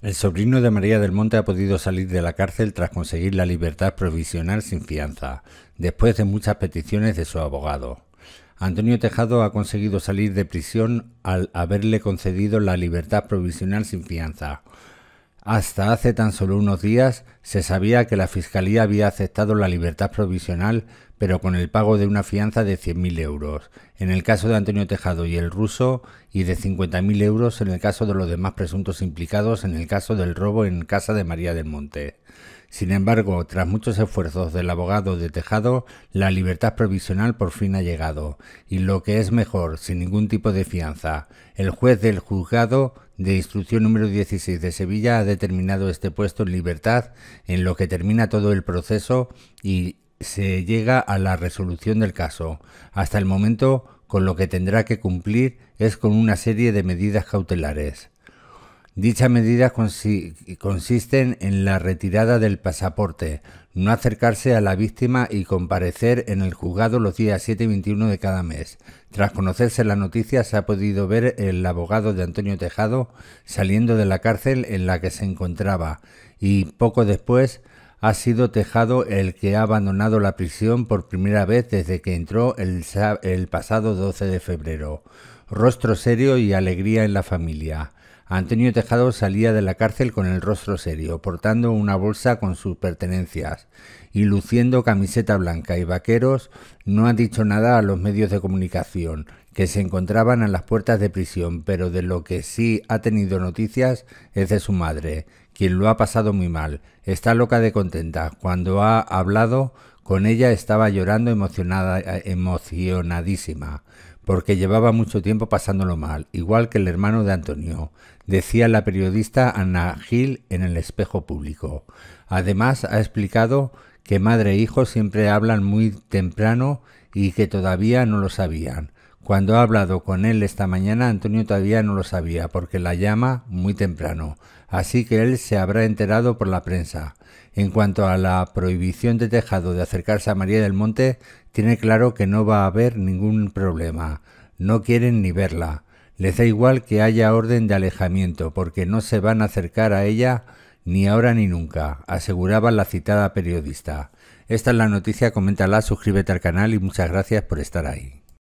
El sobrino de María del Monte ha podido salir de la cárcel tras conseguir la libertad provisional sin fianza, después de muchas peticiones de su abogado. Antonio Tejado ha conseguido salir de prisión al haberle concedido la libertad provisional sin fianza, hasta hace tan solo unos días se sabía que la Fiscalía había aceptado la libertad provisional, pero con el pago de una fianza de 100.000 euros en el caso de Antonio Tejado y el ruso y de 50.000 euros en el caso de los demás presuntos implicados en el caso del robo en casa de María del Monte. Sin embargo, tras muchos esfuerzos del abogado de Tejado, la libertad provisional por fin ha llegado, y lo que es mejor, sin ningún tipo de fianza. El juez del juzgado de instrucción número 16 de Sevilla ha determinado este puesto en libertad, en lo que termina todo el proceso y se llega a la resolución del caso. Hasta el momento, con lo que tendrá que cumplir es con una serie de medidas cautelares. Dichas medidas consisten en la retirada del pasaporte, no acercarse a la víctima y comparecer en el juzgado los días 7 y 21 de cada mes. Tras conocerse la noticia se ha podido ver el abogado de Antonio Tejado saliendo de la cárcel en la que se encontraba y poco después ha sido Tejado el que ha abandonado la prisión por primera vez desde que entró el pasado 12 de febrero. Rostro serio y alegría en la familia. Antonio Tejado salía de la cárcel con el rostro serio, portando una bolsa con sus pertenencias y luciendo camiseta blanca y vaqueros, no ha dicho nada a los medios de comunicación que se encontraban a las puertas de prisión, pero de lo que sí ha tenido noticias es de su madre, quien lo ha pasado muy mal. Está loca de contenta. Cuando ha hablado con ella estaba llorando emocionada, eh, emocionadísima porque llevaba mucho tiempo pasándolo mal, igual que el hermano de Antonio, decía la periodista Ana Gil en el espejo público. Además, ha explicado que madre e hijo siempre hablan muy temprano y que todavía no lo sabían, cuando ha hablado con él esta mañana, Antonio todavía no lo sabía, porque la llama muy temprano, así que él se habrá enterado por la prensa. En cuanto a la prohibición de Tejado de acercarse a María del Monte, tiene claro que no va a haber ningún problema. No quieren ni verla. Les da igual que haya orden de alejamiento, porque no se van a acercar a ella ni ahora ni nunca, aseguraba la citada periodista. Esta es la noticia, coméntala, suscríbete al canal y muchas gracias por estar ahí.